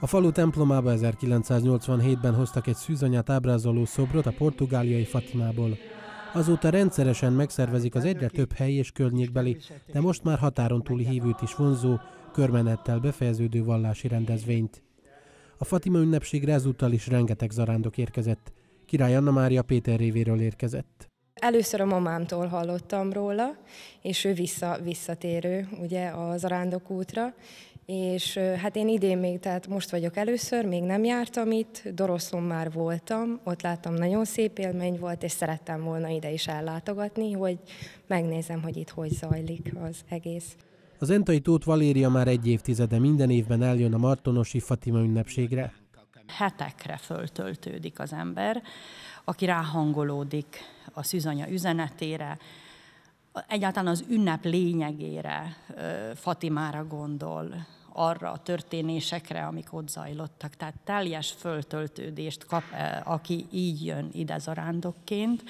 A falu templomába 1987-ben hoztak egy szűzanyát ábrázoló szobrot a portugáliai Fatimából. Azóta rendszeresen megszervezik az egyre több hely és környékbeli, de most már határon túli hívőt is vonzó, körmenettel befejeződő vallási rendezvényt. A Fatima ünnepségre ezúttal is rengeteg zarándok érkezett. Király Anna Mária Péter révéről érkezett. Először a mamámtól hallottam róla, és ő vissza, visszatérő ugye a zarándok útra, és hát én idén még, tehát most vagyok először, még nem jártam itt, Doroszon már voltam, ott láttam, nagyon szép élmény volt, és szerettem volna ide is ellátogatni, hogy megnézem, hogy itt hogy zajlik az egész. Az Entai Tóth Valéria már egy évtizede minden évben eljön a Martonosi Fatima ünnepségre. Hetekre föltöltődik az ember, aki ráhangolódik a szűzanya üzenetére, egyáltalán az ünnep lényegére, Fatimára gondol, arra a történésekre, amik ott zajlottak. Tehát teljes föltöltődést kap, aki így jön ide zarándokként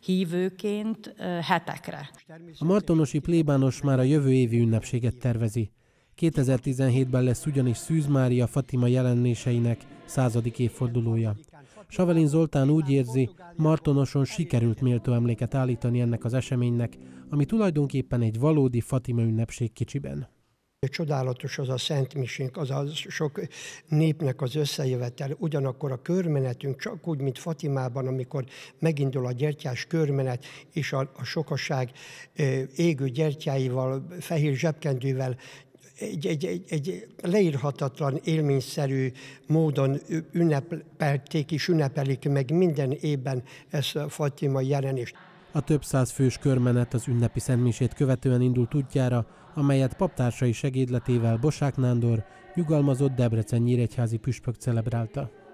hívőként hetekre. A martonosi plébános már a jövő évi ünnepséget tervezi. 2017-ben lesz ugyanis Szűz Mária Fatima jelenéseinek századik évfordulója. Savelin Zoltán úgy érzi, Martonoson sikerült méltó emléket állítani ennek az eseménynek, ami tulajdonképpen egy valódi Fatima ünnepség kicsiben. Csodálatos az a Szent Misénk, az a sok népnek az összejövetel. Ugyanakkor a körmenetünk csak úgy, mint Fatimában, amikor megindul a gyertyás körmenet, és a, a sokaság eh, égő gyertyáival, fehér zsebkendővel egy, egy, egy, egy leírhatatlan élményszerű módon ünnepelték és ünnepelik meg minden évben ezt a Fatima jelenést. A több száz fős körmenet az ünnepi szentmisét követően indult útjára, amelyet paptársai segédletével Bosák Nándor, nyugalmazott Debrecen nyíregyházi püspök celebrálta.